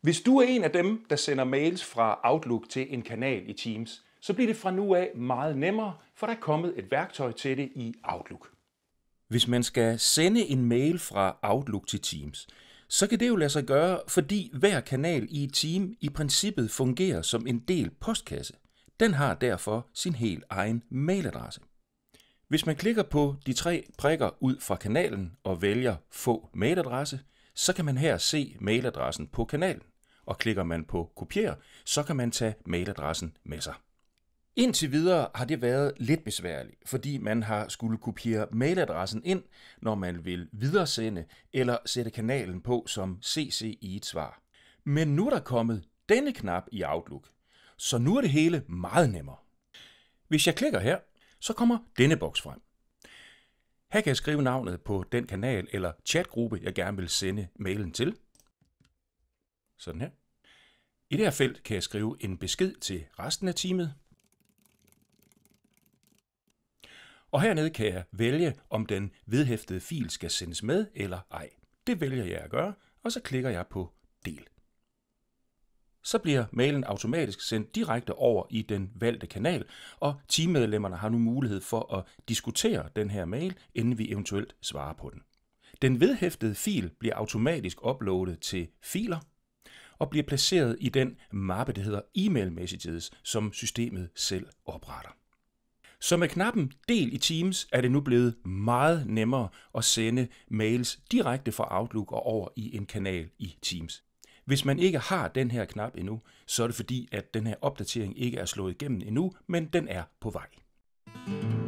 Hvis du er en af dem, der sender mails fra Outlook til en kanal i Teams, så bliver det fra nu af meget nemmere, for der er kommet et værktøj til det i Outlook. Hvis man skal sende en mail fra Outlook til Teams, så kan det jo lade sig gøre, fordi hver kanal i et team i princippet fungerer som en del postkasse. Den har derfor sin helt egen mailadresse. Hvis man klikker på de tre prikker ud fra kanalen og vælger Få mailadresse, så kan man her se mailadressen på kanalen. Og klikker man på kopier, så kan man tage mailadressen med sig. Indtil videre har det været lidt besværligt, fordi man har skulle kopiere mailadressen ind, når man vil videresende eller sætte kanalen på som CC i et svar. Men nu er der kommet denne knap i Outlook, så nu er det hele meget nemmere. Hvis jeg klikker her, så kommer denne boks frem. Her kan jeg skrive navnet på den kanal eller chatgruppe, jeg gerne vil sende mailen til. Sådan her. I det her felt kan jeg skrive en besked til resten af teamet. Og hernede kan jeg vælge, om den vedhæftede fil skal sendes med eller ej. Det vælger jeg at gøre, og så klikker jeg på Del så bliver mailen automatisk sendt direkte over i den valgte kanal, og teammedlemmerne har nu mulighed for at diskutere den her mail, inden vi eventuelt svarer på den. Den vedhæftede fil bliver automatisk uploadet til filer og bliver placeret i den mappe, der hedder e-mail messages, som systemet selv opretter. Så med knappen Del i Teams er det nu blevet meget nemmere at sende mails direkte fra Outlook og over i en kanal i Teams. Hvis man ikke har den her knap endnu, så er det fordi, at den her opdatering ikke er slået igennem endnu, men den er på vej.